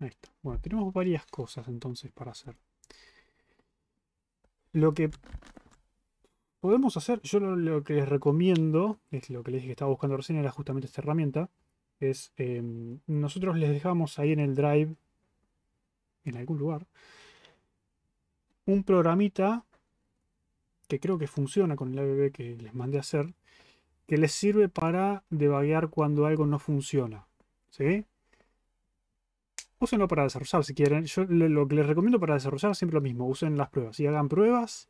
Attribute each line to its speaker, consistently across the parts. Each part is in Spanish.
Speaker 1: Ahí Bueno, tenemos varias cosas entonces para hacer. Lo que podemos hacer, yo lo, que les recomiendo, es lo que les dije que estaba buscando recién, era justamente esta herramienta. Es em, nosotros les dejamos ahí en el drive, en algún lugar, un programita que creo que funciona con el ABB que les mandé a hacer, que les sirve para debaguear cuando algo no funciona. ¿Sí? úsenlo para desarrollar si quieren. Yo lo que les recomiendo para desarrollar es siempre lo mismo, usen las pruebas. Si hagan pruebas,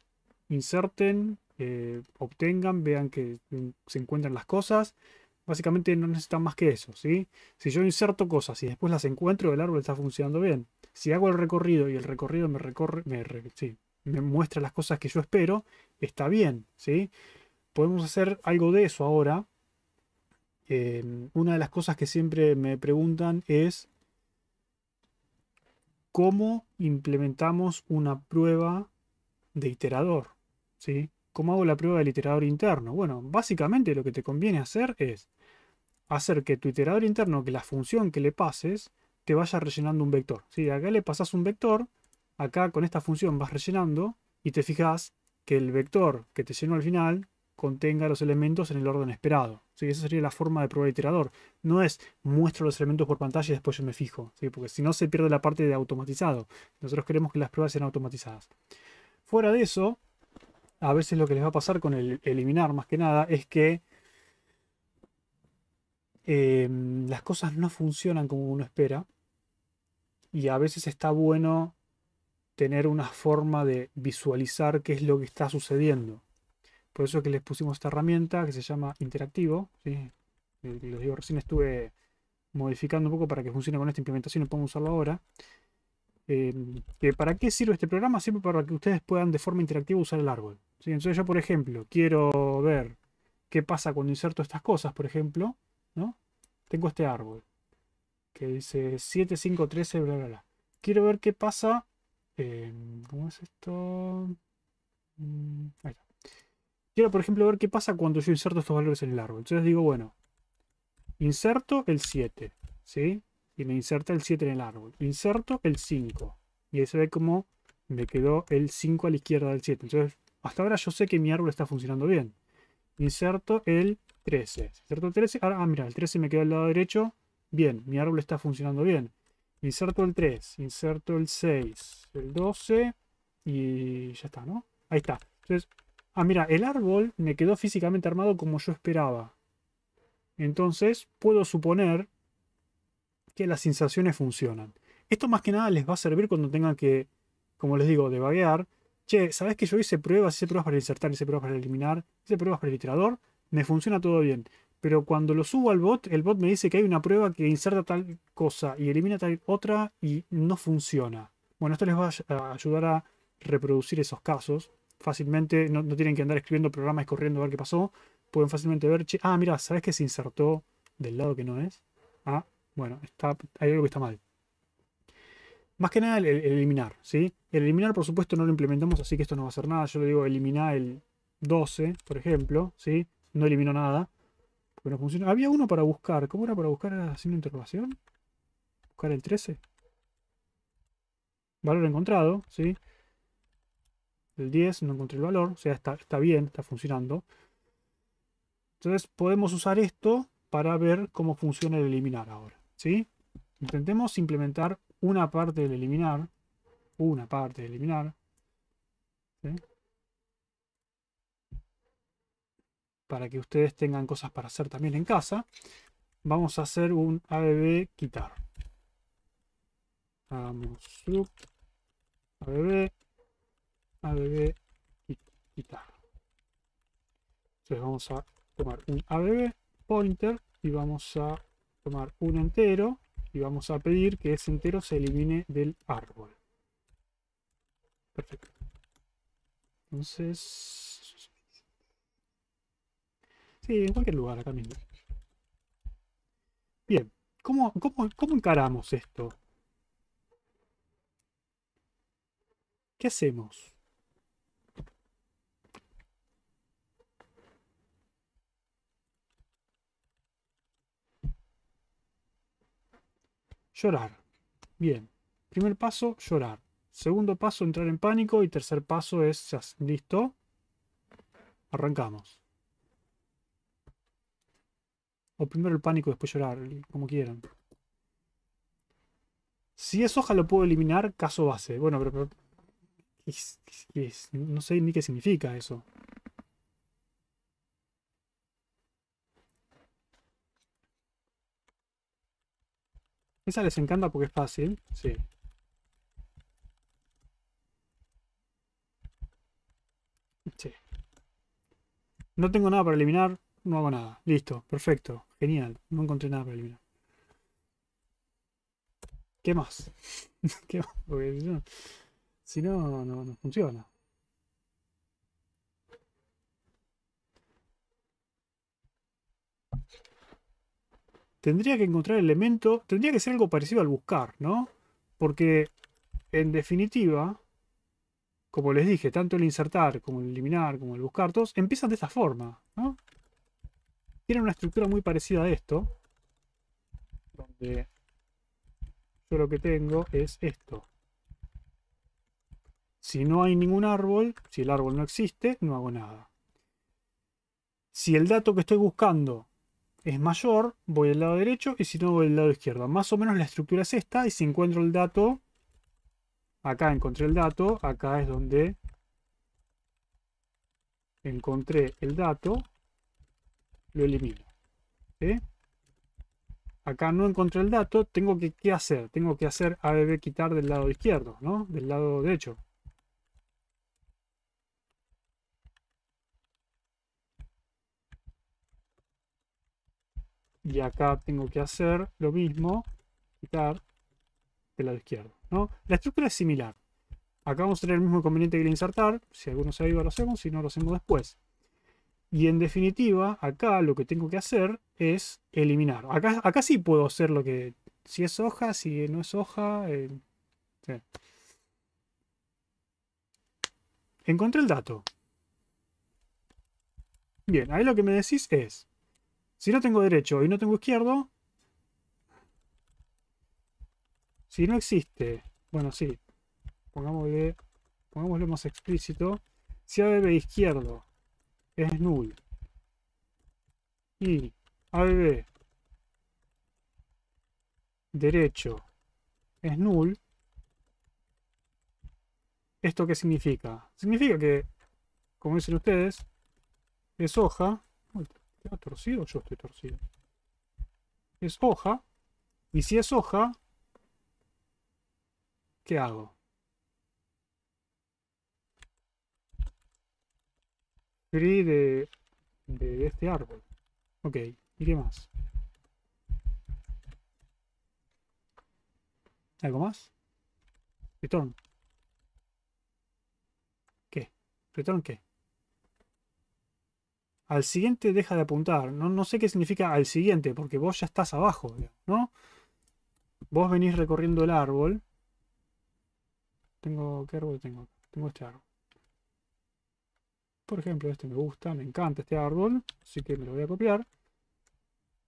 Speaker 1: inserten, eh, obtengan, vean que mm, se encuentran las cosas. Básicamente no necesitan más que eso, ¿sí? Si yo inserto cosas y después las encuentro, el árbol está funcionando bien. Si hago el recorrido y el recorrido me recorre, me, muestra las cosas que yo espero, está bien, ¿sí? Podemos hacer algo de eso ahora. Eh, una de las cosas que siempre me preguntan es cómo implementamos una prueba de iterador. ¿sí? ¿Cómo hago la prueba del iterador interno? Bueno, básicamente lo que te conviene hacer es hacer que tu iterador interno, que la función que le pases, te vaya rellenando un vector. ¿sí? Acá le pasas un vector, acá con esta función vas rellenando y te fijas que el vector que te llenó al final contenga los elementos en el orden esperado y Esa sería la forma de probar el iterador. No es muestro los elementos por pantalla y después yo me fijo, porque si no se pierde la parte de automatizado. Nosotros queremos que las pruebas sean automatizadas. Fuera de eso, a veces lo que les va a pasar con el eliminar más que nada es que em, las cosas no funcionan como uno espera. Y a veces está bueno tener una forma de visualizar qué es lo que está sucediendo. Por eso que les pusimos esta herramienta que se llama interactivo. ¿sí? Eh, digo, recién estuve modificando un poco para que funcione con esta implementación y podemos usarlo ahora. Em, ¿Para qué sirve este programa? siempre para que ustedes puedan de forma interactiva usar el árbol. Entonces yo, por ejemplo, quiero ver qué pasa cuando inserto estas cosas, por ejemplo. ¿no? Tengo este árbol que dice 7513, bla, bla, bla. Quiero ver qué pasa. Em, ¿Cómo es esto? Mm, ahí está por ejemplo, ver qué pasa cuando yo inserto estos valores en el árbol. Entonces digo, bueno, inserto el 7, ¿sí? Y me inserta el 7 en el árbol. Inserto el 5. Y ahí se ve cómo me quedó el 5 a la izquierda del 7. Entonces, hasta ahora yo sé que mi árbol está funcionando bien. Inserto el 13. Inserto el 13. Ahora, ah, mira, el 13 me quedó al lado derecho. Bien, mi árbol está funcionando bien. Inserto el 3, inserto el 6, el 12 y ya está, ¿no? Ahí está. Entonces, Ah, mira, el árbol me quedó físicamente armado como yo esperaba. Entonces, puedo suponer que las sensaciones funcionan. Esto más que nada les va a servir cuando tengan que, como les digo, debaguear. Che, ¿sabes que yo hice pruebas? Hice pruebas para insertar, hice pruebas para eliminar, hice pruebas para el iterador. Me funciona todo bien. Pero cuando lo subo al bot, el bot me dice que hay una prueba que inserta tal cosa y elimina tal otra y no funciona. Bueno, esto les va a ayudar a reproducir esos casos fácilmente, no, tienen que andar escribiendo programas corriendo a ver qué pasó. Pueden fácilmente ver, ah, mira, ¿sabes que se insertó del lado que no es? Ah, bueno, está, hay algo que está mal. Más que nada el, eliminar, ¿sí? El eliminar, por supuesto, no lo implementamos, así que esto no va a hacer nada. Yo le digo eliminar el 12, por ejemplo, ¿sí? No eliminó nada. funciona. Había uno para buscar. ¿Cómo era para buscar haciendo interrogación? Buscar el 13. Valor encontrado, ¿sí? el 10, no encontré el valor, o sea, está, está bien, está funcionando. Entonces podemos usar esto para ver cómo funciona el eliminar ahora. ¿sí? Intentemos implementar una parte del eliminar, una parte del eliminar, para que ustedes tengan cosas para hacer también en casa. Vamos a hacer un abb quitar. Vamos, abb y quitar. Entonces vamos a tomar un abb pointer y vamos a tomar un entero y vamos a pedir que ese entero se elimine del árbol. Perfecto. Entonces... Sí, en cualquier lugar, acá mismo. Bien, ¿cómo, cómo, cómo encaramos esto? ¿Qué hacemos? Llorar. Bien. Primer paso, llorar. Segundo paso, entrar en pánico. Y tercer paso es, ya, listo. Arrancamos. O primero el pánico, después llorar, como quieran. Si es hoja lo puedo eliminar, caso base. Bueno, pero, no sé ni qué significa eso. Esa les encanta porque es fácil, sí. Sí. No tengo nada para eliminar, no hago nada. Listo, perfecto, genial. No encontré nada para eliminar. ¿Qué más? ¿Qué más? si no, no funciona. tendría que encontrar elementos elemento, tendría que ser algo parecido al buscar, ¿no? Porque en definitiva, como les dije, tanto el insertar como el eliminar como el buscar, todos empiezan de esta forma, ¿no? Tienen una estructura muy parecida a esto, donde yo lo que tengo es esto. Si no hay ningún árbol, si el árbol no existe, no hago nada. Si el dato que estoy buscando es mayor, voy al lado derecho y si no voy al lado izquierdo. Más o menos la estructura es esta y si encuentro el dato, acá encontré el dato, acá es donde encontré el dato, lo elimino. Acá no encontré el dato, tengo que hacer? Tengo que hacer ABB quitar del lado izquierdo, ¿no? Del lado derecho. Y acá tengo que hacer lo mismo, quitar del lado izquierdo. ¿no? La estructura es similar. Acá vamos a tener el mismo conveniente que el insertar. Si alguno se ido lo hacemos, si no lo hacemos después. Y en definitiva, acá lo que tengo que hacer es eliminar. Acá, acá sí puedo hacer lo que... Si es hoja, si no es hoja... Eh, Encontré el dato. Bien, ahí lo que me decís es si no tengo derecho y no tengo izquierdo, si no existe, bueno, sí, pongámosle, pongámosle más explícito, si ABB izquierdo es null y ABB derecho es null, ¿esto qué significa? Significa que, como dicen ustedes, es hoja Está torcido? o Yo estoy torcido. Es hoja. Y si es hoja, ¿qué hago? Free de, de este árbol. Ok, ¿y qué más? ¿Algo más? Return. ¿Qué? ¿Return qué? al siguiente deja de apuntar. No, no sé qué significa al siguiente, porque vos ya estás abajo, ¿no? Vos venís recorriendo el árbol. Tengo, ¿qué árbol tengo? Tengo este árbol. Por ejemplo, este me gusta, me encanta este árbol, así que me lo voy a copiar.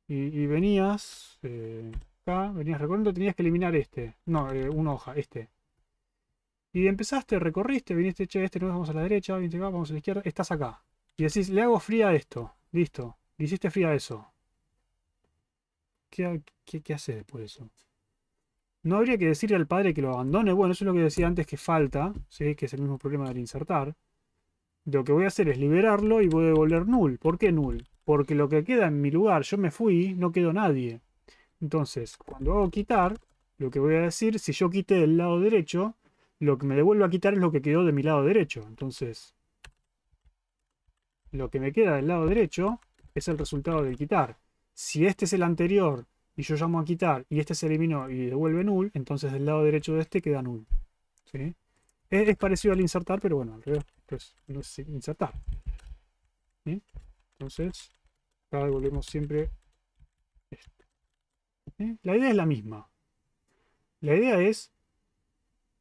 Speaker 1: Y, venías eh, acá, venías recorriendo, tenías que eliminar este. No, eh, una hoja, este. Y empezaste, recorriste, viniste, che, este nos vamos a la derecha, viniste acá, vamos a la izquierda, estás acá. Y decís, le hago fría a esto. Listo. Le hiciste fría a eso. ¿Qué, hace después de eso? No habría que decirle al padre que lo abandone. Bueno, eso es lo que decía antes que falta, ¿sí? que es el mismo problema del insertar. Lo que voy a hacer es liberarlo y voy a devolver null. ¿Por qué null? Porque lo que queda en mi lugar, yo me fui, no quedó nadie. Entonces, cuando hago quitar, lo que voy a decir, si yo quité del lado derecho, lo que me devuelvo a quitar es lo que quedó de mi lado derecho. Entonces, lo que me queda del lado derecho es el resultado del quitar. Si este es el anterior y yo llamo a quitar y este se eliminó y devuelve null, entonces del lado derecho de este queda null. Es, parecido al insertar, pero bueno, al revés, pues, no es insertar. Entonces, acá devolvemos siempre esto. La idea es la misma. La idea es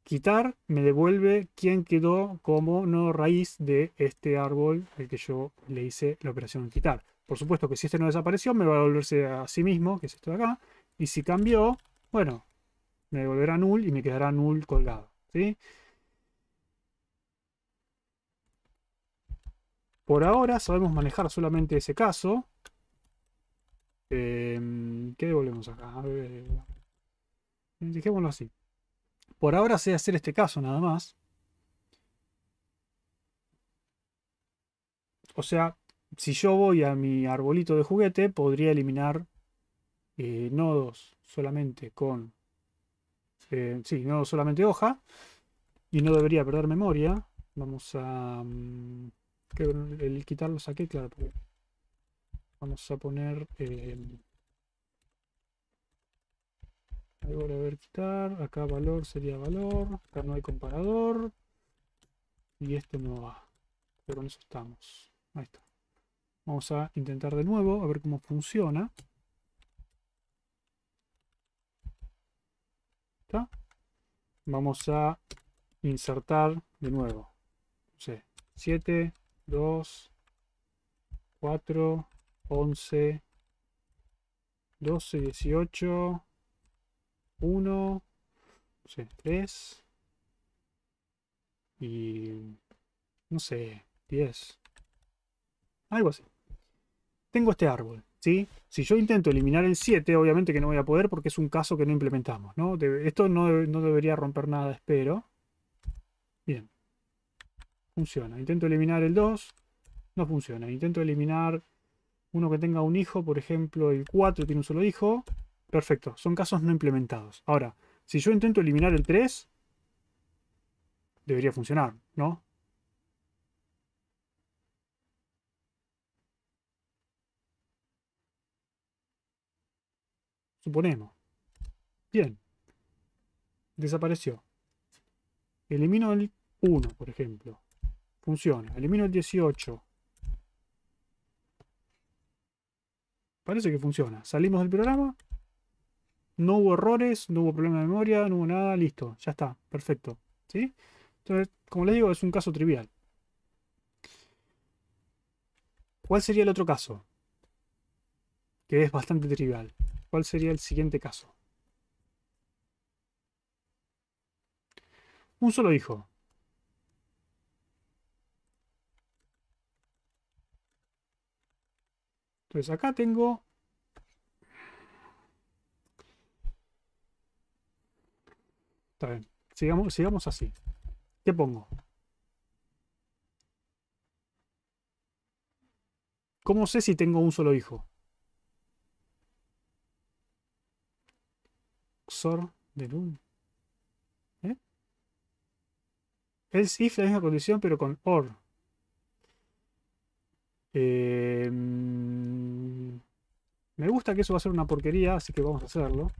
Speaker 1: quitar me devuelve quién quedó como no raíz de este árbol al que yo le hice la operación quitar. Por supuesto que si este no desapareció, me va a devolverse a sí mismo, que es esto de acá. Y si cambió, bueno, me devolverá null y me quedará null colgado. ¿sí? Por ahora sabemos manejar solamente ese caso. Em, ¿Qué devolvemos acá? A ver, dejémoslo así. Por ahora sé hacer este caso nada más. O sea, si yo voy a mi arbolito de juguete, podría eliminar eh, nodos solamente con... Eh, sí, nodos solamente hoja. Y no debería perder memoria. Vamos a... Mm, que claro. Vamos a poner... Eh, Ahí Acá valor sería valor. Acá no hay comparador. Y este no va. Pero en eso estamos. Ahí está. Vamos a intentar de nuevo, a ver cómo funciona. Vamos a insertar de nuevo. 7, 2, 4, 11, 12, 18, 1, no 3 y no sé, 10. Algo así. Tengo este árbol, ¿sí? Si yo intento eliminar el 7, obviamente que no voy a poder porque es un caso que no implementamos, ¿no? esto no, no debería romper nada, espero. Bien. Funciona. Intento eliminar el 2, no funciona. Intento eliminar uno que tenga un hijo, por ejemplo, el 4 tiene un solo hijo. Perfecto, son casos no implementados. Ahora, si yo intento eliminar el 3, debería funcionar, ¿no? Suponemos. Bien. Desapareció. Elimino el 1, por ejemplo. Funciona. Elimino el 18. Parece que funciona. Salimos del programa no hubo errores, no hubo problema de memoria, no hubo nada, listo, ya está, perfecto. ¿sí? Entonces, como les digo, es un caso trivial. ¿Cuál sería el otro caso? Que es bastante trivial. ¿Cuál sería el siguiente caso? Un solo hijo. Entonces acá tengo Está bien. Sigamos, sigamos así. ¿Qué pongo? ¿Cómo sé si tengo un solo hijo? XOR de 1. ¿Eh? El SIF la misma condición, pero con OR. Em, me gusta que eso va a ser una porquería, así que vamos a hacerlo.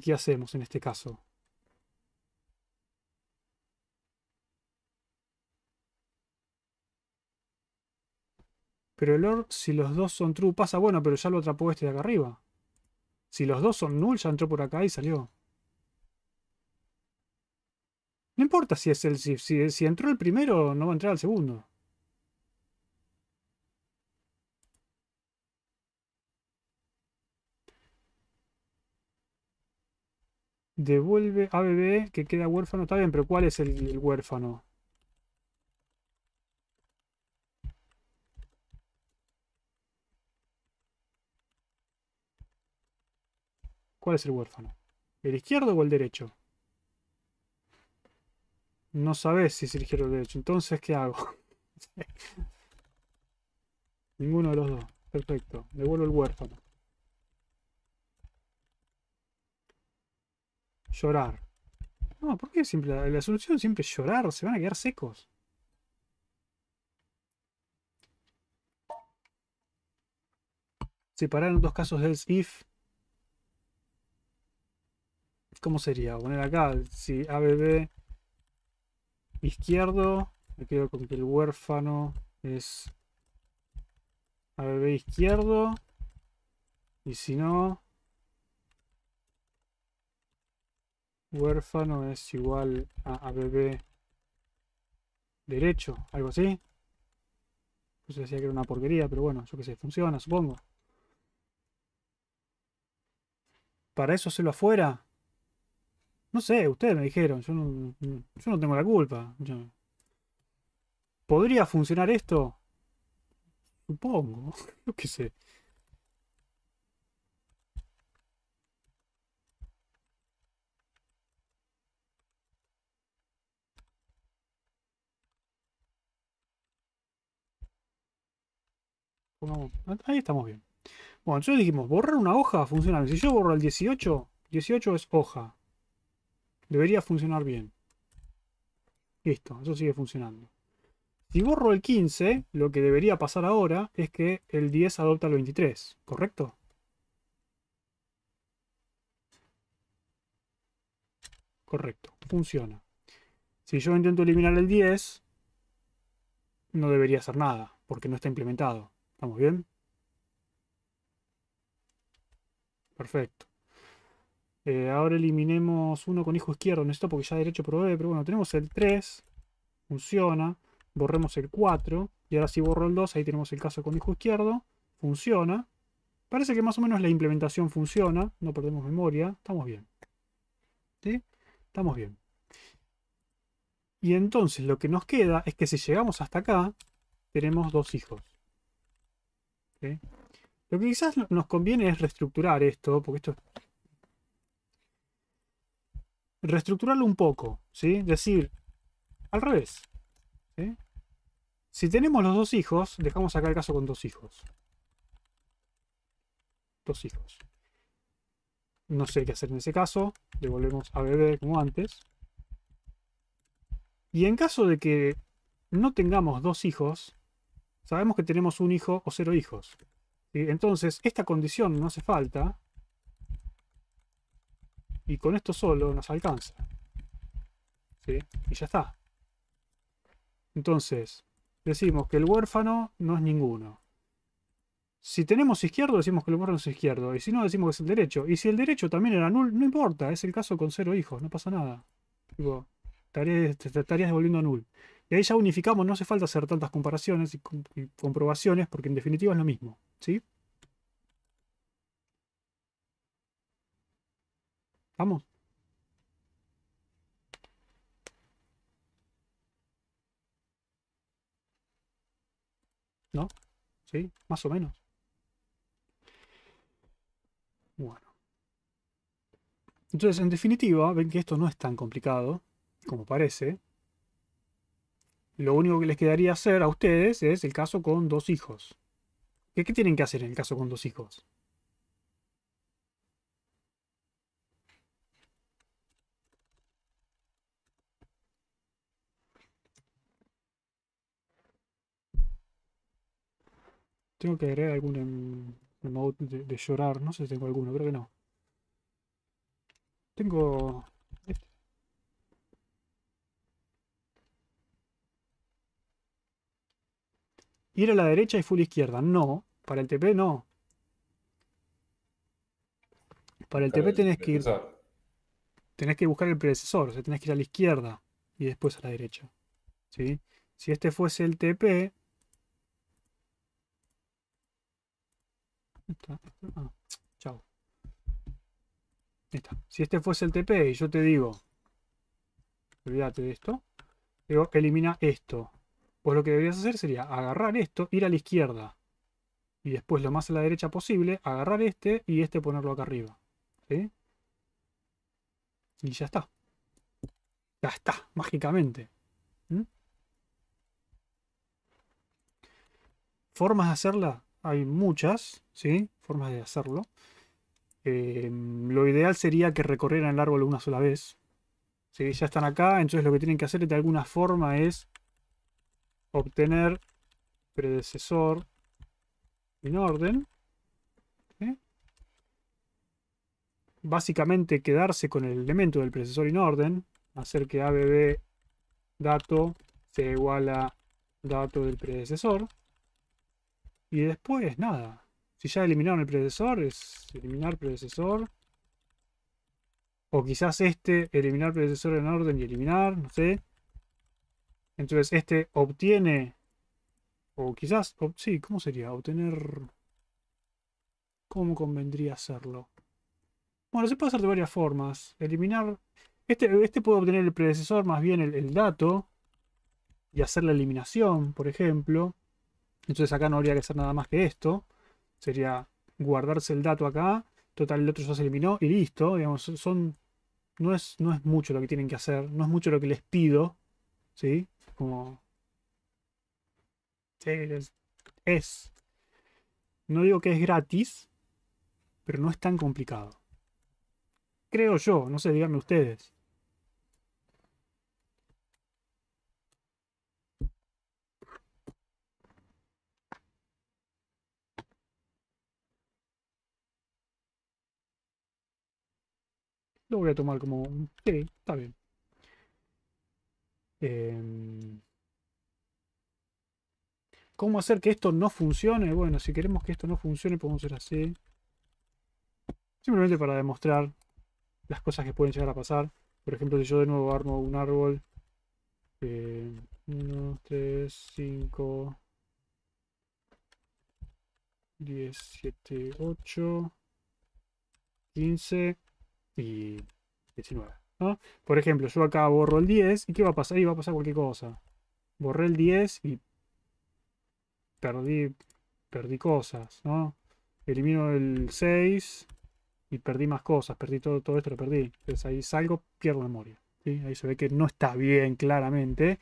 Speaker 1: qué hacemos en este caso? Pero el orc, si los dos son true, pasa. Bueno, pero ya lo atrapó este de acá arriba. Si los dos son null, ya entró por acá y salió. No importa si es el si, si, si entró el primero, no va a entrar el segundo. Devuelve bebé que queda huérfano. Está bien, pero ¿cuál es el, el huérfano? ¿Cuál es el huérfano? ¿El izquierdo o el derecho? No sabes si es el izquierdo o el derecho. Entonces, ¿qué hago? Ninguno de los dos. Perfecto. Devuelvo el huérfano. Llorar. No, ¿por qué siempre? La, solución siempre es llorar, se van a quedar secos. Separar en dos casos del if. ¿Cómo sería? Poner acá, si ABB izquierdo, me quedo con que el huérfano es ABB izquierdo. Y si no, Huérfano es igual a, bebé derecho, algo así. Pues decía que era una porquería, pero bueno, yo qué sé, funciona, supongo. ¿Para eso se lo afuera? No sé, ustedes me dijeron, yo no, yo no tengo la culpa. ¿Podría funcionar esto? Supongo, yo qué sé. ahí estamos bien. Bueno, entonces dijimos, borrar una hoja funciona Si yo borro el 18, 18 es hoja. Debería funcionar bien. Listo, eso sigue funcionando. Si borro el 15, lo que debería pasar ahora es que el 10 adopta el 23, ¿correcto? Correcto, funciona. Si yo intento eliminar el 10, no debería hacer nada, porque no está implementado. ¿Estamos bien? Perfecto. Eh, ahora eliminemos uno con hijo izquierdo. esto porque ya derecho probé. Pero bueno, tenemos el 3. Funciona. Borremos el 4. Y ahora si borro el 2, ahí tenemos el caso con hijo izquierdo. Funciona. Parece que más o menos la implementación funciona. No perdemos memoria. Estamos bien. ¿Sí? Estamos bien. Y entonces lo que nos queda es que si llegamos hasta acá, tenemos dos hijos. Lo que quizás nos conviene es reestructurar esto, porque esto reestructurarlo un poco, ¿sí? Decir, al revés, Si tenemos los dos hijos, dejamos acá el caso con dos hijos. Dos hijos. No sé qué hacer en ese caso. Devolvemos a bebé como antes. Y en caso de que no tengamos dos hijos, Sabemos que tenemos un hijo o cero hijos. Entonces, esta condición no hace falta. Y con esto solo nos alcanza. ¿sí? Y ya está. Entonces, decimos que el huérfano no es ninguno. Si tenemos izquierdo, decimos que el huérfano es izquierdo. Y si no, decimos que es el derecho. Y si el derecho también era nul, no importa. Es el caso con cero hijos. No pasa nada. Digo, estarías, te estarías devolviendo a null. Y ahí ya unificamos, no hace falta hacer tantas comparaciones y, comprobaciones porque en definitiva es lo mismo. ¿Sí? ¿Vamos? ¿No? ¿Sí? Más o menos. Bueno. Entonces, en definitiva, ven que esto no es tan complicado como parece. Lo único que les quedaría hacer a ustedes es el caso con dos hijos. ¿Qué, tienen que hacer en el caso con dos hijos? Tengo que agregar algún em, modo de, de llorar. No sé si tengo alguno, creo que no. Tengo ir a la derecha y full izquierda. No, para el TP no. Para el TP tenés que ir. Tenés que buscar el predecesor, o sea, tenés que ir a la izquierda y después a la derecha. Si este fuese el TP. Ah, chao. Si este fuese el TP y yo te digo, olvídate de esto, digo, elimina esto. Pues lo que deberías hacer sería agarrar esto, ir a la izquierda y después lo más a la derecha posible, agarrar este y este ponerlo acá arriba. ¿sí? Y ya está. Ya está, mágicamente. Formas de hacerla, hay muchas, ¿sí? Formas de hacerlo. Em, lo ideal sería que recorrieran el árbol una sola vez. Si ya están acá, entonces lo que tienen que hacer de alguna forma es obtener predecesor en orden. Básicamente quedarse con el elemento del predecesor en orden, hacer que ABB dato sea igual a dato del predecesor. Y después nada. Si ya eliminaron el predecesor, es eliminar predecesor. O quizás este, eliminar predecesor en orden y eliminar, no sé. Entonces este obtiene, o quizás, sí, ¿cómo sería? Obtener... ¿Cómo convendría hacerlo? Bueno, se puede hacer de varias formas. Eliminar... Este, este puede obtener el predecesor, más bien el, dato, y hacer la eliminación, por ejemplo. Entonces acá no habría que hacer nada más que esto. Sería guardarse el dato acá. Total, el otro ya se eliminó y listo. Digamos, son, no, es, no es mucho lo que tienen que hacer. No es mucho lo que les pido. ¿sí? Es, No digo que es gratis, pero no es tan complicado. Creo yo, no sé, díganme ustedes. Lo voy a tomar como... Sí, está bien. Eh, ¿Cómo hacer que esto no funcione? Bueno, si queremos que esto no funcione, podemos hacer así. Simplemente para demostrar las cosas que pueden llegar a pasar. Por ejemplo, si yo de nuevo armo un árbol. 1, 3, 5, 10, 7, 8, 15 y 19. Por ejemplo, yo acá borro el 10 y ¿qué va a pasar? Y va a pasar cualquier cosa. Borré el 10 y perdí, perdí cosas, ¿no? Elimino el 6 y perdí más cosas, perdí todo, todo esto, lo perdí. Entonces ahí salgo, pierdo memoria. Ahí se ve que no está bien claramente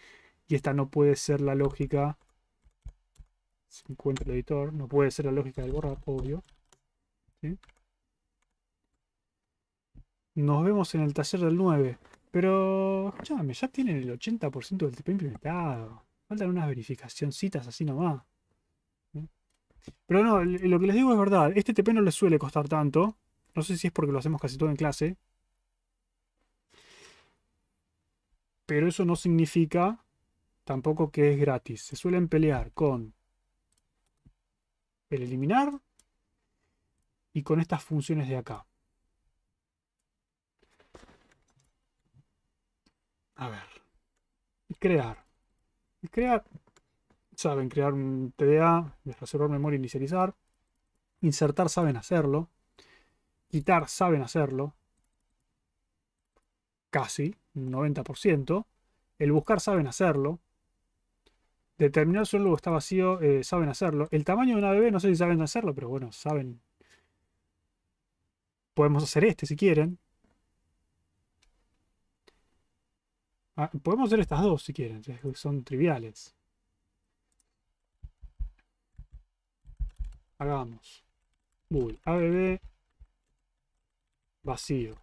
Speaker 1: y esta no puede ser la lógica. Si encuentro el editor, no puede ser la lógica del borrar, obvio. ¿sí? Nos vemos en el taller del 9. Pero, escúchame, ya tienen el 80% del TP implementado. Faltan unas verificacioncitas así nomás. ¿Eh? Pero no, lo que les digo es verdad. Este TP no les suele costar tanto. No sé si es porque lo hacemos casi todo en clase. Pero eso no significa tampoco que es gratis. Se suelen pelear con el eliminar y con estas funciones de acá. A ver. Crear. Crear. Saben crear un TDA, reservar memoria, inicializar. Insertar, saben hacerlo. Quitar, saben hacerlo. Casi, un 90%. El buscar, saben hacerlo. Determinar si un lugar está vacío, eh, saben hacerlo. El tamaño de una bebé, no sé si saben hacerlo, pero bueno, saben. Podemos hacer este si quieren. Ah, podemos hacer estas dos si quieren, son triviales. Hagamos. Bull, ABB vacío.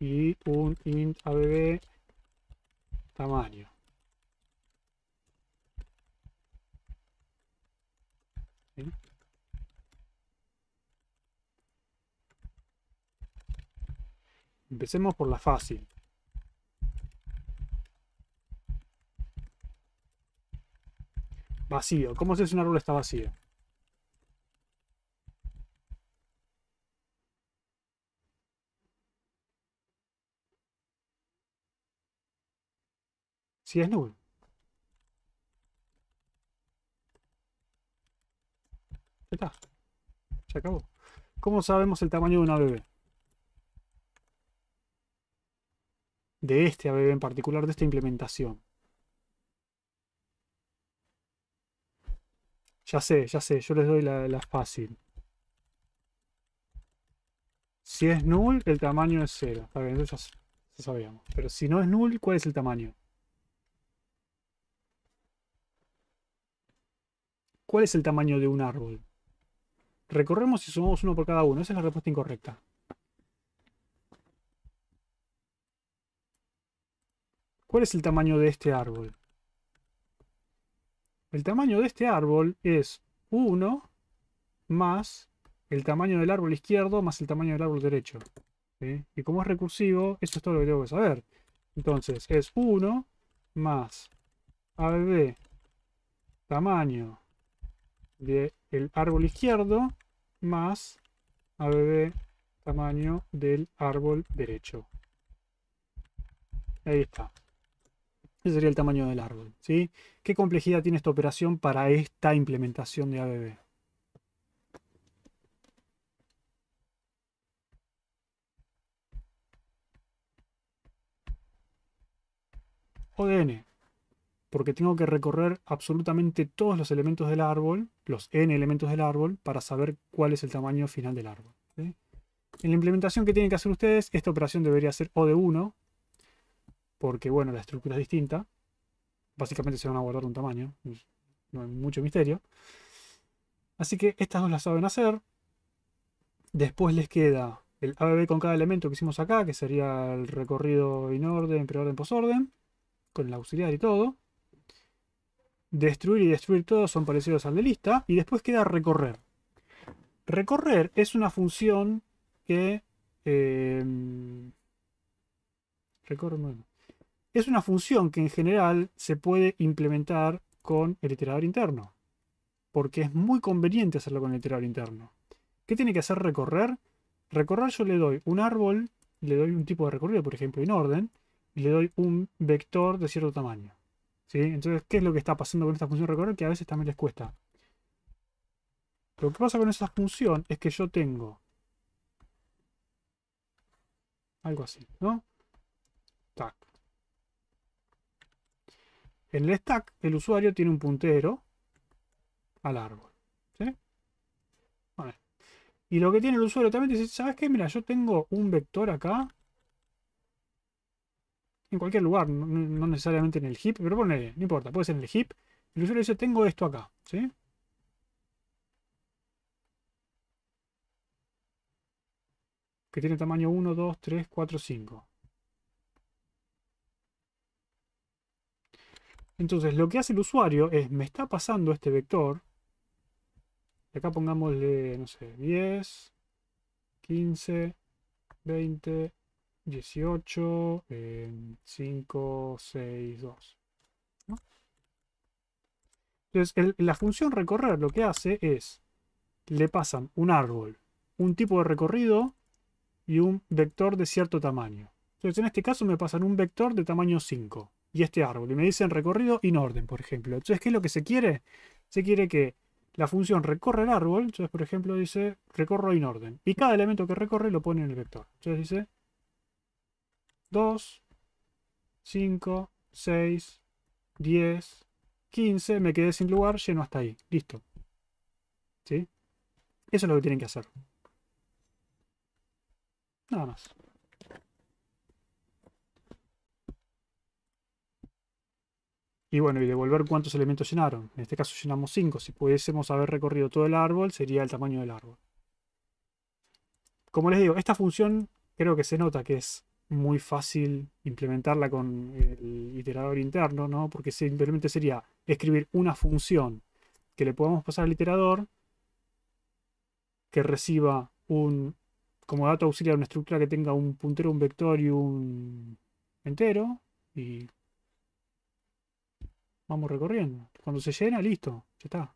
Speaker 1: Y un int ABB tamaño. Empecemos por la fácil. Vacío. ¿Cómo sé si una árbol está vacía? Si es nulo. está. Se acabó. ¿Cómo sabemos el tamaño de una bebé? de este ABB en particular, de esta implementación. Ya sé, ya sé, yo les doy la, fácil. Si es null, el tamaño es cero. Está eso sabíamos. Pero si no es null, ¿cuál es el tamaño? ¿Cuál es el tamaño de un árbol? Recorremos y sumamos uno por cada uno. Esa es la respuesta incorrecta. ¿Cuál es el tamaño de este árbol? El tamaño de este árbol es 1 más el tamaño del árbol izquierdo más el tamaño del árbol derecho. Y como es recursivo, eso es todo lo que tengo que saber. Entonces es 1 más ABB tamaño del árbol izquierdo más ABB tamaño del árbol derecho. Ahí está. Ese sería el tamaño del árbol. ¿sí? ¿Qué complejidad tiene esta operación para esta implementación de ABB? O de n, porque tengo que recorrer absolutamente todos los elementos del árbol, los n elementos del árbol, para saber cuál es el tamaño final del árbol. En la implementación que tienen que hacer ustedes, esta operación debería ser O de 1, porque bueno, la estructura es distinta. Básicamente se van a guardar un tamaño, no hay mucho misterio. Así que estas dos las saben hacer. Después les queda el ABB con cada elemento que hicimos acá, que sería el recorrido inorden, preorden, posorden, con el auxiliar y todo. Destruir y destruir todo son parecidos al de lista. Y después queda recorrer. Recorrer es una función que... Eh, recorre, es una función que en general se puede implementar con el iterador interno, porque es muy conveniente hacerlo con el iterador interno. ¿Qué tiene que hacer recorrer? Recorrer yo le doy un árbol, le doy un tipo de recorrido, por ejemplo, en orden, y le doy un vector de cierto tamaño. ¿Sí? Entonces, ¿qué es lo que está pasando con esta función recorrer? Que a veces también les cuesta. Lo que pasa con esta función es que yo tengo algo así, ¿no? En el stack, el usuario tiene un puntero a largo, ¿sí? Vale. Y lo que tiene el usuario también dice, ¿sabes qué? Mira, yo tengo un vector acá. En cualquier lugar, no, necesariamente en el heap, pero ponele, no importa, puede ser en el heap. El usuario dice, tengo esto acá. ¿sí? Que tiene tamaño 1, 2, 3, 4, 5. Entonces lo que hace el usuario es, me está pasando este vector, y acá pongámosle, no sé, 10, 15, 20, 18, 5, 6, 2. Entonces la función recorrer lo que hace es, le pasan un árbol, un tipo de recorrido y un vector de cierto tamaño. Entonces en este caso me pasan un vector de tamaño 5 y este árbol. Y me dicen recorrido inorden, por ejemplo. Entonces, ¿qué es lo que se quiere? Se quiere que la función recorre el árbol. Entonces, por ejemplo, dice recorro inorden. orden. Y cada elemento que recorre lo pone en el vector. Entonces dice 2, 5, 6, 10, 15. Me quedé sin lugar, lleno hasta ahí. Listo. ¿Sí? Eso es lo que tienen que hacer. Nada más. Y bueno, y devolver cuántos elementos llenaron. En este caso llenamos 5. Si pudiésemos haber recorrido todo el árbol, sería el tamaño del árbol. Como les digo, esta función creo que se nota que es muy fácil implementarla con el iterador interno, ¿no? Porque simplemente sería escribir una función que le podamos pasar al iterador que reciba un como dato auxiliar una estructura que tenga un puntero, un vector y un entero y vamos recorriendo. Cuando se llena, listo, ya está.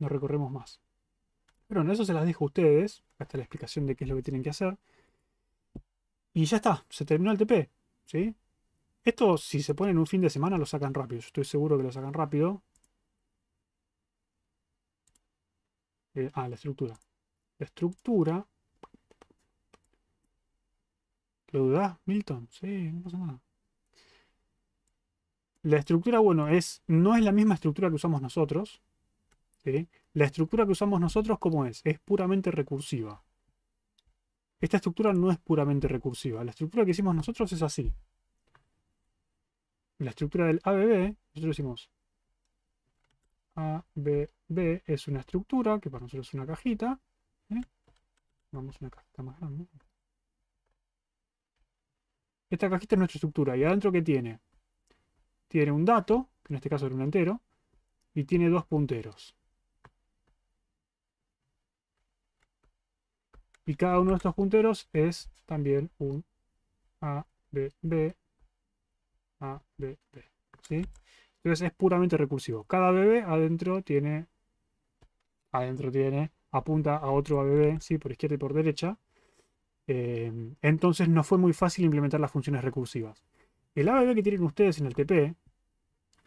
Speaker 1: No recorremos más. Pero bueno, eso se las dejo a ustedes. Acá está la explicación de qué es lo que tienen que hacer. Y ya está, se terminó el TP. ¿sí? Esto, si se ponen un fin de semana, lo sacan rápido. Yo estoy seguro que lo sacan rápido. Eh, ah, la estructura. La estructura. ¿Lo dudás, Milton? Sí, no pasa nada. La estructura, bueno, es, no es la misma estructura que usamos nosotros. La estructura que usamos nosotros, ¿cómo es? Es puramente recursiva. Esta estructura no es puramente recursiva. La estructura que hicimos nosotros es así. La estructura del ABB, nosotros hicimos ABB es una estructura que para nosotros es una cajita. Vamos una cajita más grande. Esta cajita es nuestra estructura. ¿Y adentro qué tiene? tiene un dato, que en este caso era un entero, y tiene dos punteros. Y cada uno de estos punteros es también un A, B, A, Entonces es puramente recursivo. Cada BB adentro tiene, adentro tiene, apunta a otro ABB, ¿sí? por izquierda y por derecha. Eh, entonces no fue muy fácil implementar las funciones recursivas. El ABB que tienen ustedes en el TP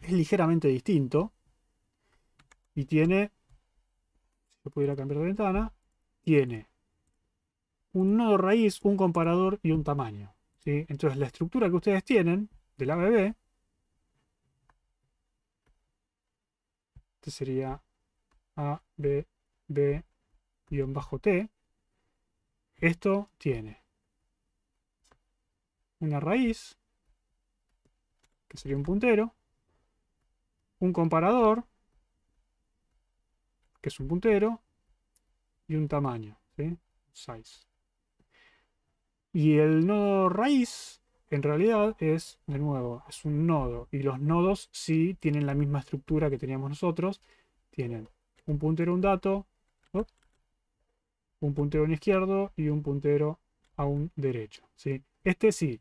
Speaker 1: es ligeramente distinto. Y tiene, si yo pudiera cambiar de ventana, tiene un nodo raíz, un comparador y un tamaño. Entonces la estructura que ustedes tienen del ABB, este sería abb B, bajo T, esto tiene una raíz, que sería un puntero, un comparador, que es un puntero, y un tamaño, size. Y el nodo raíz, en realidad, es, de nuevo, es un nodo. Y los nodos sí tienen la misma estructura que teníamos nosotros. Tienen un puntero a un dato, un puntero a un izquierdo y un puntero a un derecho. ¿sí? Este sí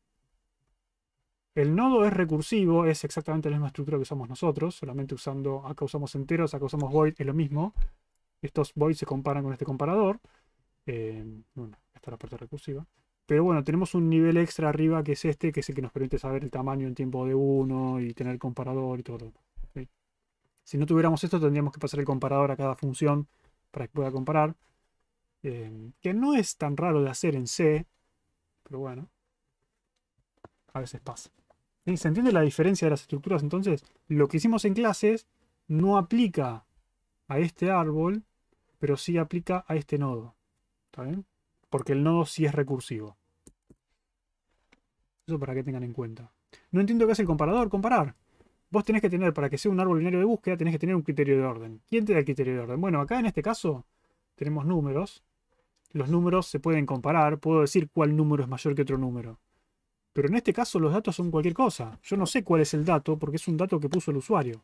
Speaker 1: el nodo es recursivo, es exactamente la misma estructura que usamos nosotros, solamente usando, acá usamos enteros, acá usamos void, es lo mismo. Estos void se comparan con este comparador. Eh, bueno, esta es la parte recursiva. Pero bueno, tenemos un nivel extra arriba que es este, que es el que nos permite saber el tamaño en tiempo de uno y tener el comparador y todo. Si no tuviéramos esto, tendríamos que pasar el comparador a cada función para que pueda comparar. Eh, que no es tan raro de hacer en C, pero bueno, a veces pasa. ¿Se entiende la diferencia de las estructuras? Entonces, lo que hicimos en clases no aplica a este árbol, pero sí aplica a este nodo. ¿Está bien? Porque el nodo sí es recursivo. Eso para que tengan en cuenta. No entiendo qué es el comparador, comparar. Vos tenés que tener, para que sea un árbol binario de búsqueda, tenés que tener un criterio de orden. ¿Quién te da el criterio de orden? Bueno, acá en este caso tenemos números. Los números se pueden comparar. Puedo decir cuál número es mayor que otro número. Pero en este caso los datos son cualquier cosa. Yo no sé cuál es el dato porque es un dato que puso el usuario.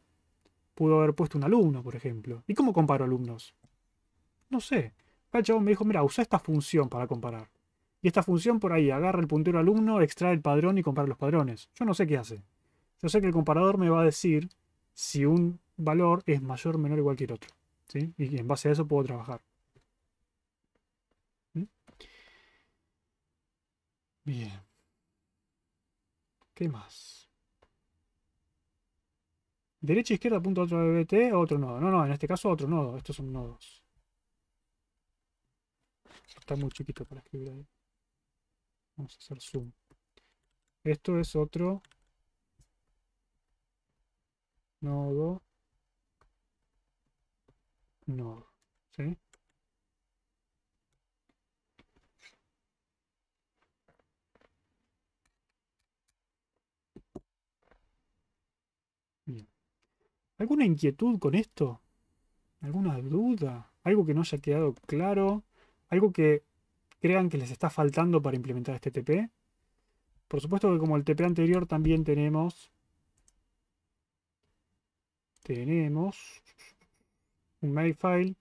Speaker 1: Pudo haber puesto un alumno, por ejemplo. ¿Y cómo comparo alumnos? No sé. el chabón me dijo, mira, usa esta función para comparar. Y esta función por ahí agarra el puntero alumno, extrae el padrón y compara los padrones. Yo no sé qué hace. Yo sé que el comparador me va a decir si un valor es mayor, menor o igual que el otro. Y en base a eso puedo trabajar. ¿Mm? Bien. ¿Qué más? Derecha, izquierda, punto otro BBT, otro nodo. No, no, en este caso otro nodo. Estos son nodos. Está muy chiquito para escribir ahí. Vamos a hacer zoom. Esto es otro nodo. Nodo. ¿Sí? ¿Alguna inquietud con esto? ¿Alguna duda? ¿Algo que no haya quedado claro? ¿Algo que crean que les está faltando para implementar este TP? Por supuesto que como el TP anterior también tenemos... Tenemos un Makefile. file.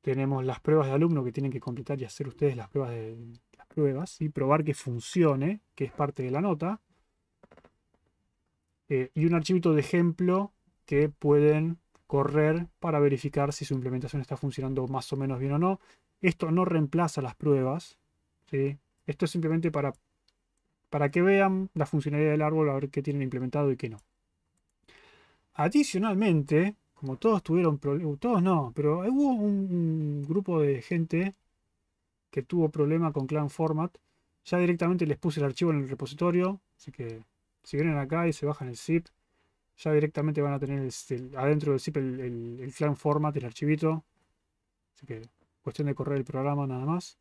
Speaker 1: Tenemos las pruebas de alumno que tienen que completar y hacer ustedes las pruebas, de, las pruebas y probar que funcione, que es parte de la nota. Eh, y un archivito de ejemplo que pueden correr para verificar si su implementación está funcionando más o menos bien o no. Esto no reemplaza las pruebas. ¿sí? Esto es simplemente para, para que vean la funcionalidad del árbol, a ver qué tienen implementado y qué no. Adicionalmente, como todos tuvieron problemas, todos no, pero hubo un grupo de gente que tuvo problema con Clan Format. Ya directamente les puse el archivo en el repositorio, así que si vienen acá y se bajan el zip, ya directamente van a tener adentro del zip el, el, clan format, el archivito. Así que cuestión de correr el programa nada más.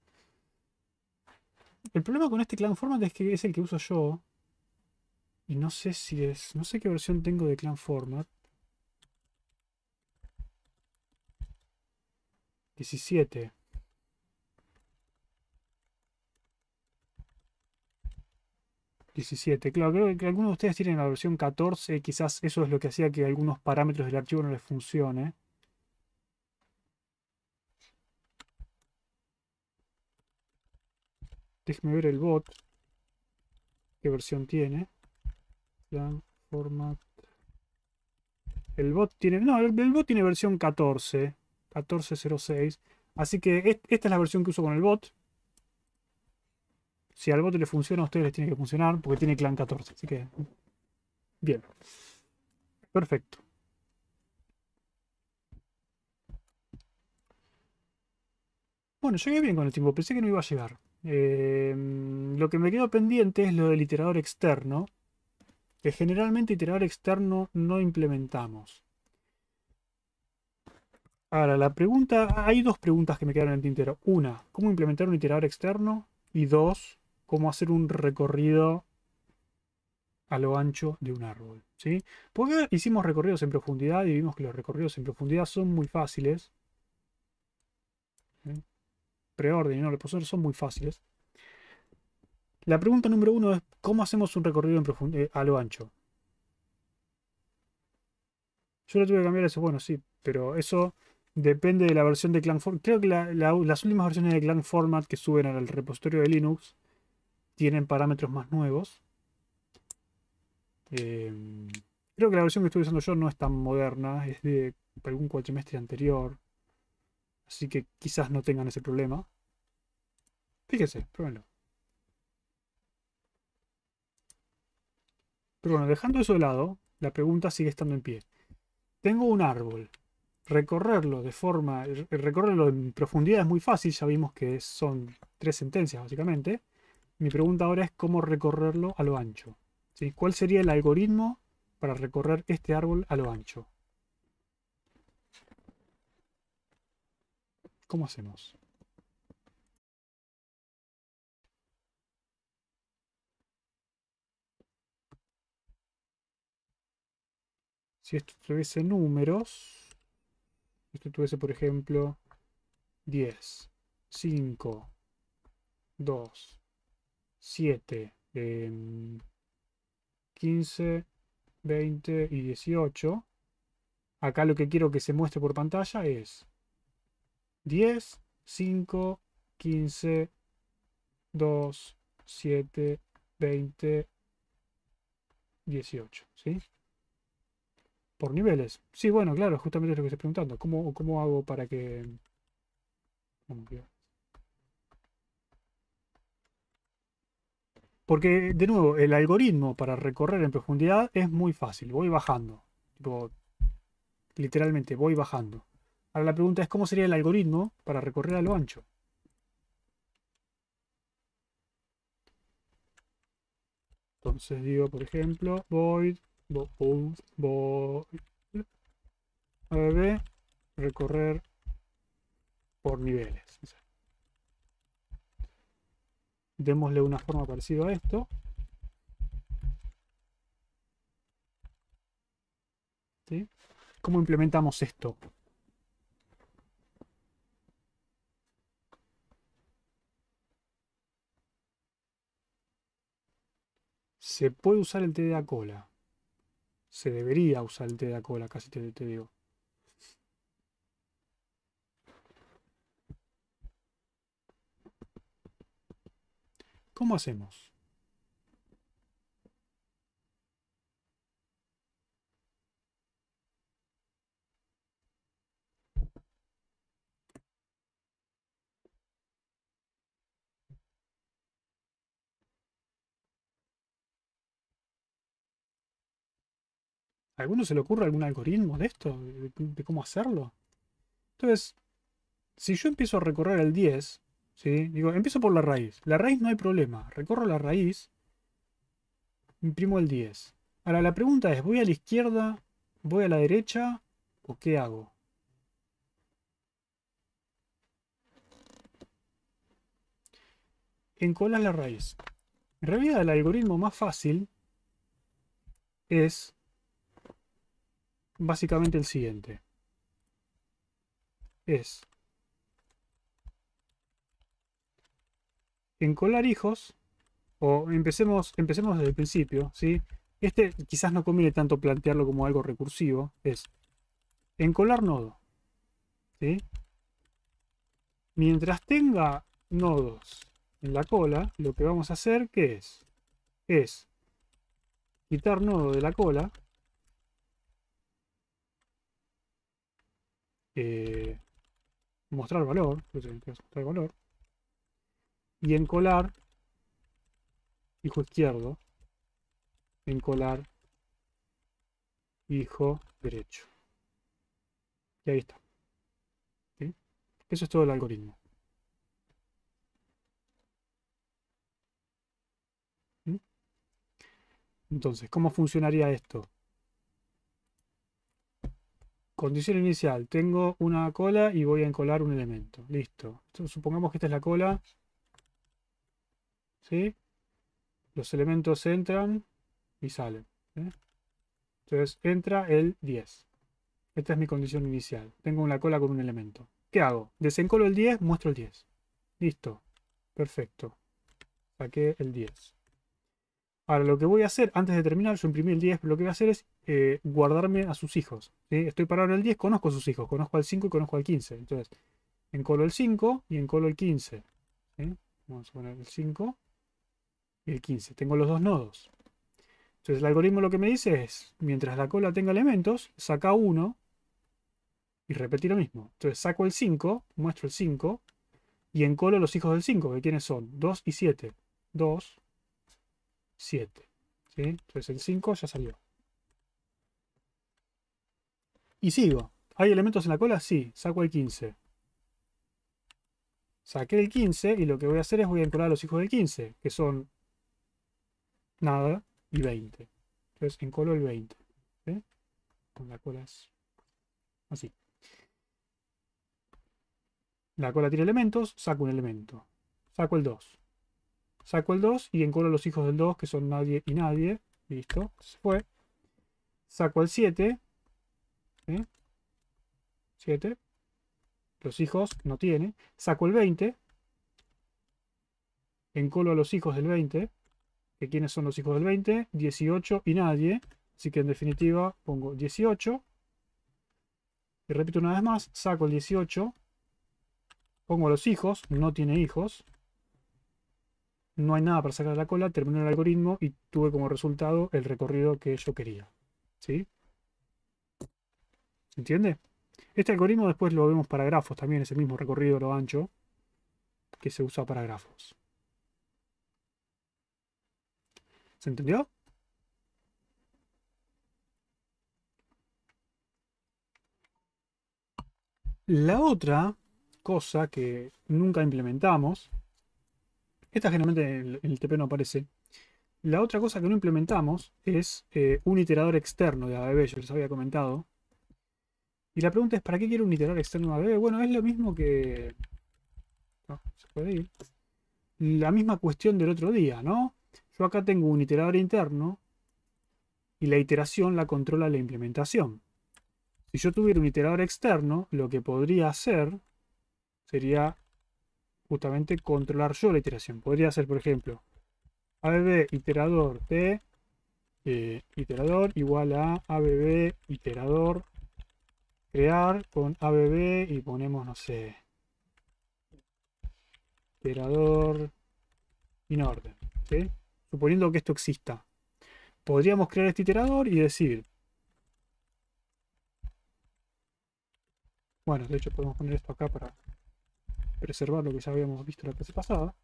Speaker 1: El problema con este clan format es que es el que uso yo. Y no sé si es. No sé qué versión tengo de clan format. 17. 17, claro, creo que algunos de ustedes tienen la versión 14, quizás eso es lo que hacía que algunos parámetros del archivo no les funcione. Déjenme ver el bot, qué versión tiene. Plan, format. El bot tiene, no, el, bot tiene versión 14, 14.06, así que esta es la versión que uso con el bot. Si al bote le funciona, a ustedes les tiene que funcionar porque tiene clan 14. Así que. Bien. Perfecto. Bueno, llegué bien con el tiempo. Pensé que no iba a llegar. Eh, lo que me quedó pendiente es lo del iterador externo. Que generalmente iterador externo no implementamos. Ahora, la pregunta. Hay dos preguntas que me quedaron en el tintero. Una, ¿cómo implementar un iterador externo? Y dos, ¿Cómo hacer un recorrido a lo ancho de un árbol. ¿sí? Porque hicimos recorridos en profundidad y vimos que los recorridos en profundidad son muy fáciles. Preorden y no son muy fáciles. La pregunta número uno es, ¿cómo hacemos un recorrido en eh, a lo ancho? Yo lo tuve que cambiar eso, bueno, sí, pero eso depende de la versión de Clan Creo que las últimas versiones de Clan Format que suben al repositorio de Linux tienen parámetros más nuevos. Em, creo que la versión que estoy usando yo no es tan moderna, es de algún cuatrimestre anterior. Así que quizás no tengan ese problema. Fíjense, pruébenlo. Pero bueno, dejando eso de lado, la pregunta sigue estando en pie. Tengo un árbol. Recorrerlo de forma. Recorrerlo en profundidad es muy fácil. Ya vimos que son tres sentencias, básicamente. Mi pregunta ahora es cómo recorrerlo a lo ancho. ¿Cuál sería el algoritmo para recorrer este árbol a lo ancho? ¿Cómo hacemos? Si esto tuviese números, esto tuviese, por ejemplo, 10, 5, 2, 7, 15, 20 y 18. Acá lo que quiero que se muestre por pantalla es 10, 5, 15, 2, 7, 20, 18. ¿Sí? Por niveles. Sí, bueno, claro, justamente es lo que estoy preguntando. ¿Cómo, hago para que... Em, Porque, de nuevo, el algoritmo para recorrer en profundidad es muy fácil. Voy bajando. literalmente, voy bajando. Ahora la pregunta es, ¿cómo sería el algoritmo para recorrer a lo ancho? Entonces digo, por ejemplo, voy a recorrer por niveles démosle una forma parecida a esto. ¿Cómo implementamos esto? Se puede usar el de cola. Se debería usar el de cola, casi te digo. ¿Cómo hacemos? alguno se le ocurre algún algoritmo de esto? ¿De cómo hacerlo? Entonces, si yo empiezo a recorrer el 10, ¿sí? Digo, empiezo por la raíz. La raíz no hay problema. Recorro la raíz, imprimo el 10. Ahora la pregunta es, ¿voy a la izquierda? ¿Voy a la derecha? ¿O qué hago? Encolas la raíz. En realidad el algoritmo más fácil es básicamente el siguiente. Es Encolar hijos, o empecemos, empecemos desde el principio, ¿sí? Este quizás no conviene tanto plantearlo como algo recursivo, es encolar nodo, ¿sí? Mientras tenga nodos en la cola, lo que vamos a hacer, que es? Es quitar nodo de la cola, eh, mostrar valor, pues, este mostrar valor, y encolar, hijo izquierdo, encolar, hijo derecho. Y ahí está. Eso es todo el algoritmo. Entonces, ¿cómo funcionaría esto? Condición inicial, tengo una cola y voy a encolar un elemento. Listo. supongamos que esta es la cola los elementos entran y salen. Entonces entra el 10. Esta es mi condición inicial. Tengo una cola con un elemento. ¿Qué hago? Desencolo el 10, muestro el 10. Listo. Perfecto. Saqué el 10. Ahora lo que voy a hacer, antes de terminar, yo imprimí el 10, lo que voy a hacer es eh, guardarme a sus hijos. Estoy parado en el 10, conozco a sus hijos, conozco al 5 y conozco al 15. Entonces, encolo el 5 y encolo el 15. Vamos a poner el 5 y el 15. Tengo los dos nodos. Entonces el algoritmo lo que me dice es, mientras la cola tenga elementos, saca uno y repetí lo mismo. Entonces saco el 5, muestro el 5 y encolo los hijos del 5, que quiénes son 2 y 7. 2, 7. Entonces el 5 ya salió. Y sigo. ¿Hay elementos en la cola? Sí, saco el 15. Saqué el 15 y lo que voy a hacer es voy a encolar los hijos del 15, que son nada y 20. Entonces encolo el 20. ¿sí? Con la cola así. La cola tiene elementos, saco un elemento. Saco el 2. Saco el 2 y encolo los hijos del 2, que son nadie y nadie. Listo, se fue. Saco el 7. 7. Los hijos no tiene. Saco el 20. Encolo a los hijos del 20 quiénes son los hijos del 20, 18 y nadie. Así que en definitiva pongo 18. Y repito una vez más, saco el 18, pongo los hijos, no tiene hijos. No hay nada para sacar la cola, terminó el algoritmo y tuve como resultado el recorrido que yo quería. ¿Sí? ¿Se entiende? Este algoritmo después lo vemos para grafos, también es el mismo recorrido lo ancho que se usa para grafos. ¿Se entendió? La otra cosa que nunca implementamos, esta generalmente en el TP no aparece, la otra cosa que no implementamos es eh, un iterador externo de ABB, yo les había comentado. Y la pregunta es, ¿para qué quiero un iterador externo de ABB? Bueno, es lo mismo que... se puede ir. La misma cuestión del otro día, ¿no? Yo acá tengo un iterador interno y la iteración la controla la implementación. Si yo tuviera un iterador externo, lo que podría hacer sería justamente controlar yo la iteración. Podría ser, por ejemplo, abb iterador t, eh, iterador igual a abb iterador crear con abb y ponemos, no sé, iterador in orden. ¿sí? suponiendo que esto exista, podríamos crear este iterador y decir, bueno, de hecho podemos poner esto acá para preservar lo que ya habíamos visto la clase pasada,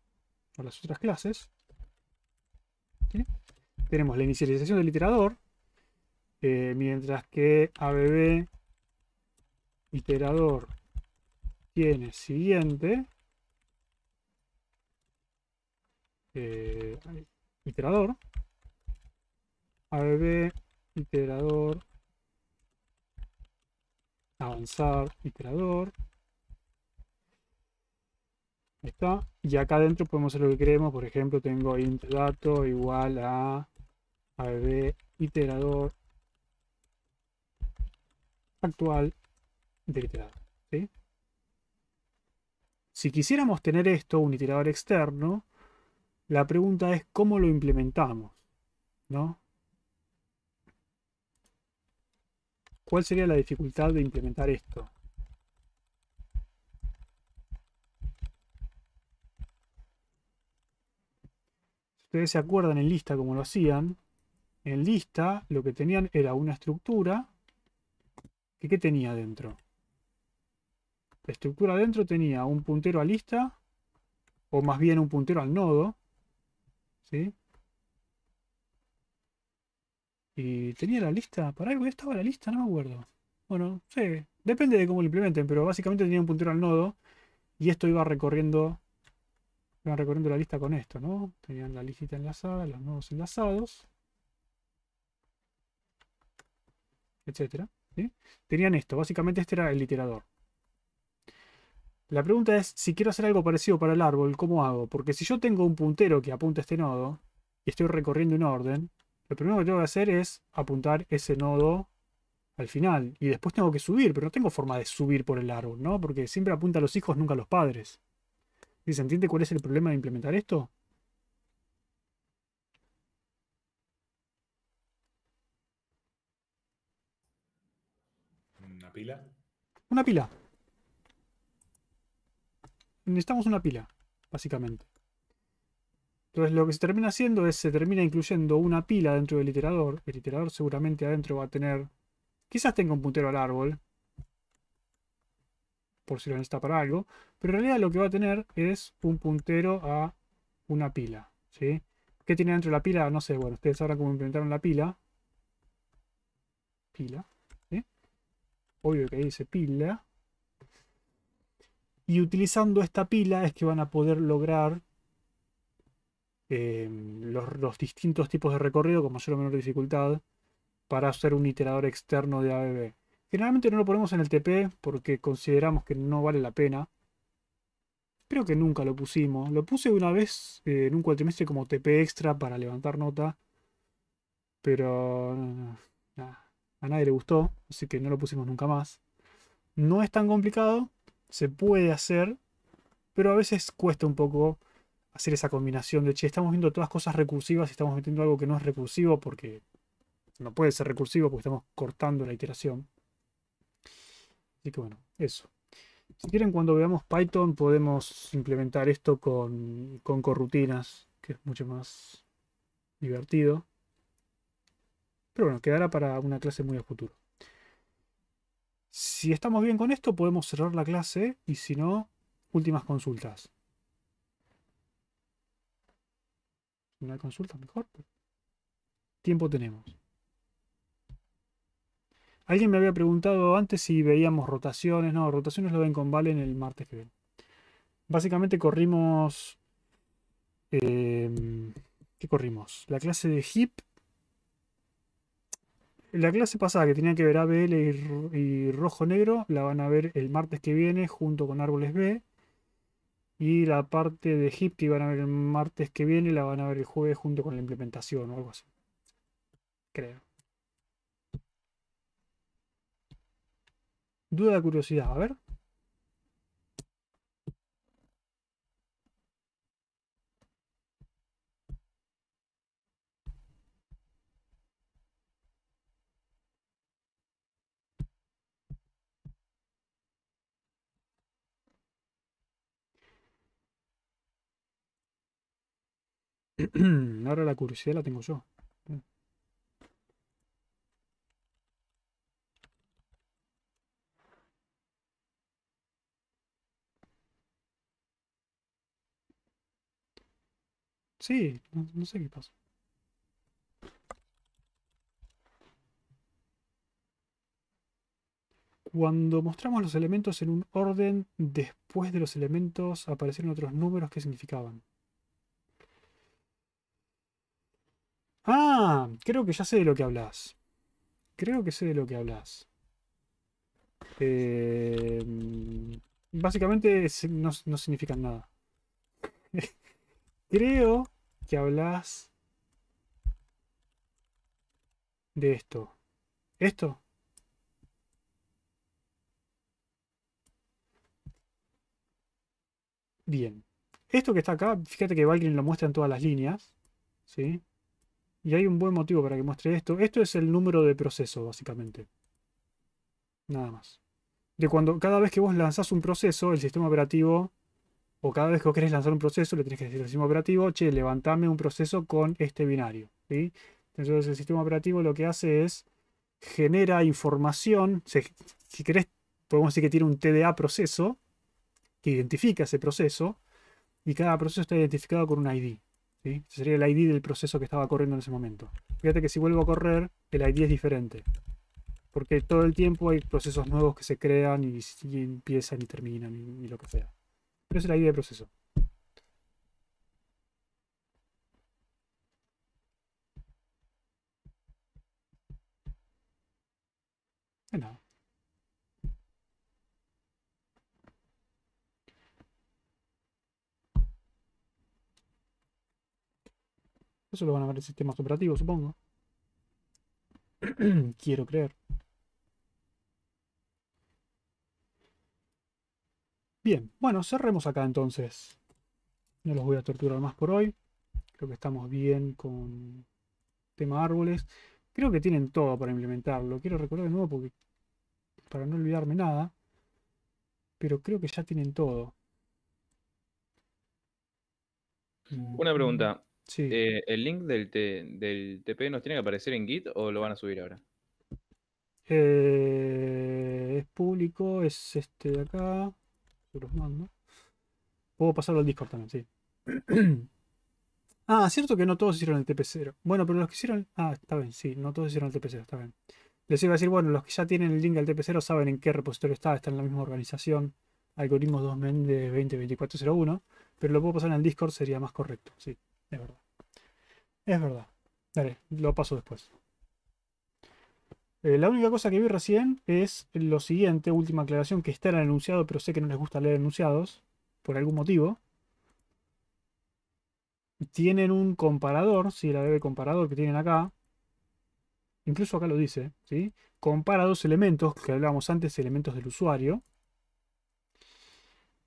Speaker 1: o las otras clases. Tenemos la inicialización del iterador, eh, mientras que ABB iterador tiene siguiente. Eh, iterador abb iterador avanzar iterador está y acá adentro podemos hacer lo que queremos por ejemplo tengo int dato igual a abb iterador actual de iterador si quisiéramos tener esto un iterador externo la pregunta es cómo lo implementamos, ¿no? ¿Cuál sería la dificultad de implementar esto? Si ustedes se acuerdan en lista como lo hacían, en lista lo que tenían era una estructura que ¿qué tenía dentro? La estructura dentro tenía un puntero a lista, o más bien un puntero al nodo, ¿sí? Y tenía la lista, para algo estaba la lista, no me acuerdo. Bueno, sí, depende de cómo lo implementen, pero básicamente tenía un puntero al nodo y esto iba recorriendo recorriendo la lista con esto, ¿no? Tenían la lista enlazada, los nodos enlazados, etcétera. Tenían esto, básicamente este era el iterador. La pregunta es, si quiero hacer algo parecido para el árbol, ¿cómo hago? Porque si yo tengo un puntero que apunta a este nodo y estoy recorriendo en orden, lo primero que tengo que hacer es apuntar ese nodo al final. Y después tengo que subir, pero no tengo forma de subir por el árbol, ¿no? Porque siempre apunta a los hijos, nunca a los padres. ¿Y se entiende cuál es el problema de implementar esto? ¿Una pila? Una pila necesitamos una pila, básicamente. Entonces lo que se termina haciendo es, se termina incluyendo una pila dentro del iterador. El iterador seguramente adentro va a tener, quizás tenga un puntero al árbol, por si lo necesita para algo, pero en realidad lo que va a tener es un puntero a una pila. ¿sí? ¿Qué tiene dentro la pila? No sé, bueno, ustedes sabrán cómo implementaron la pila. Pila. Obvio que ahí dice pila. Y utilizando esta pila es que van a poder lograr eh, los, distintos tipos de recorrido con mayor o menor dificultad para hacer un iterador externo de ABB. Generalmente no lo ponemos en el TP porque consideramos que no vale la pena. Creo que nunca lo pusimos. Lo puse una vez eh, en un cuatrimestre como TP extra para levantar nota. Pero a nadie le gustó, así que no lo pusimos nunca más. No es tan complicado, se puede hacer, pero a veces cuesta un poco hacer esa combinación de, che, estamos viendo todas cosas recursivas y estamos metiendo algo que no es recursivo porque no puede ser recursivo porque estamos cortando la iteración. Así que bueno, eso. Si quieren, cuando veamos Python podemos implementar esto con, con corrutinas, que es mucho más divertido. Pero bueno, quedará para una clase muy a futuro. Si estamos bien con esto, podemos cerrar la clase y si no, últimas consultas. Una consulta mejor. Tiempo tenemos. Alguien me había preguntado antes si veíamos rotaciones. No, rotaciones lo ven con Vale en el martes que viene. Básicamente corrimos... Eh, ¿Qué corrimos? La clase de HIP la clase pasada que tenía que ver ABL y, y rojo-negro la van a ver el martes que viene junto con árboles B. Y la parte de HIP que van a ver el martes que viene la van a ver el jueves junto con la implementación o algo así. Creo. Duda de curiosidad, a ver. Ahora la curiosidad la tengo yo. Sí, no, sé qué pasa. Cuando mostramos los elementos en un orden, después de los elementos aparecieron otros números que significaban. Ah, creo que ya sé de lo que hablas. Creo que sé de lo que hablas. Eh, básicamente no, no significan nada. creo que hablas de esto. ¿Esto? Bien. Esto que está acá, fíjate que Valkyrie lo muestra en todas las líneas. ¿Sí? Y hay un buen motivo para que muestre esto. Esto es el número de proceso, básicamente. Nada más. De cuando cada vez que vos lanzás un proceso, el sistema operativo, o cada vez que querés lanzar un proceso, le tienes que decir al sistema operativo, che, levantame un proceso con este binario. ¿sí? Entonces el sistema operativo lo que hace es genera información. Si, si querés, podemos decir que tiene un TDA proceso que identifica ese proceso. Y cada proceso está identificado con un ID. ¿sí? sería el ID del proceso que estaba corriendo en ese momento. Fíjate que si vuelvo a correr, el ID es diferente. Porque todo el tiempo hay procesos nuevos que se crean y, empiezan y terminan y, lo que sea. Pero es el ID del proceso. nada solo van a ver sistemas operativos, supongo. Quiero creer. Bien, bueno, cerremos acá entonces. No los voy a torturar más por hoy. Creo que estamos bien con tema árboles. Creo que tienen todo para implementarlo. Quiero recordar de nuevo porque para no olvidarme nada. Pero creo que ya tienen todo. Una pregunta. Eh, ¿El link del, TP nos tiene que aparecer en Git o lo van a subir ahora? Eh, es público, es este de acá. Se los mando. Puedo pasarlo al Discord también, sí. ah, cierto que no todos hicieron el TP0. Bueno, pero los que hicieron. Ah, está bien, sí, no todos hicieron el TP0, está bien. Les iba a decir, bueno, los que ya tienen el link al TP0 saben en qué repositorio está, está en la misma organización. Algoritmos 2 men de 202401. Pero lo puedo pasar en el Discord, sería más correcto, sí. Es verdad. Es verdad. lo paso después. Eh, la única cosa que vi recién es lo siguiente, última aclaración, que está en el enunciado, pero sé que no les gusta leer enunciados, por algún motivo. Tienen un comparador, si la debe comparador que tienen acá. Incluso acá lo dice, Compara dos elementos, que hablábamos antes, elementos del usuario.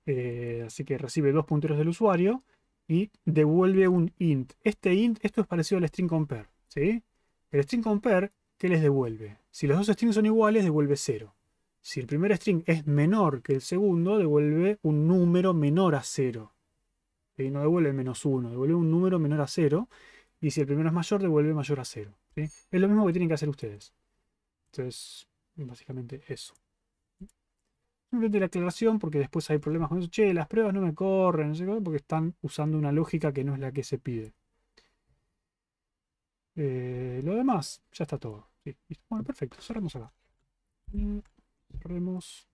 Speaker 1: Eh, así que recibe dos punteros del usuario y devuelve un int. Este int, esto es parecido al string compare. ¿sí? El string compare, ¿qué les devuelve? Si los dos strings son iguales, devuelve 0. Si el primer string es menor que el segundo, devuelve un número menor a 0. y No devuelve menos 1, devuelve un número menor a 0. Y si el primero es mayor, devuelve mayor a 0. ¿sí? Es lo mismo que tienen que hacer ustedes. Entonces, básicamente eso. Simplemente la aclaración, porque después hay problemas con eso. Che, las pruebas no me corren, no sé qué, porque están usando una lógica que no es la que se pide. Eh, lo demás, ya está todo. bueno, perfecto, cerramos acá. Mm. Cerremos.